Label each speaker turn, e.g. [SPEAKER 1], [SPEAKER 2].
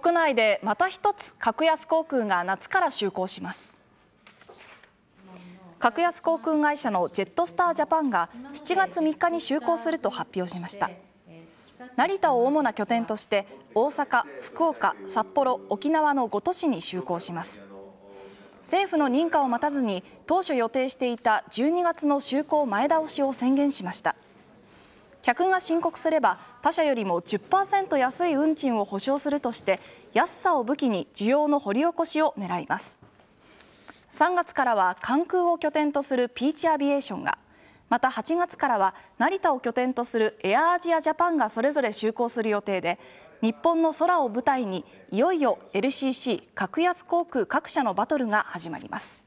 [SPEAKER 1] 国内でまた一つ格安航空が夏から就航します格安航空会社のジェットスター・ジャパンが7月3日に就航すると発表しました成田を主な拠点として大阪、福岡、札幌、沖縄の5都市に就航します政府の認可を待たずに当初予定していた12月の就航前倒しを宣言しました客が申告すれば他社よりも10%安い運賃を保証するとして安さを武器に需要の掘り起こしを狙います3月からは関空を拠点とするピーチアビエーションがまた8月からは成田を拠点とするエアアジアジャパンがそれぞれ就航する予定で日本の空を舞台にいよいよ LCC 格安航空各社のバトルが始まります。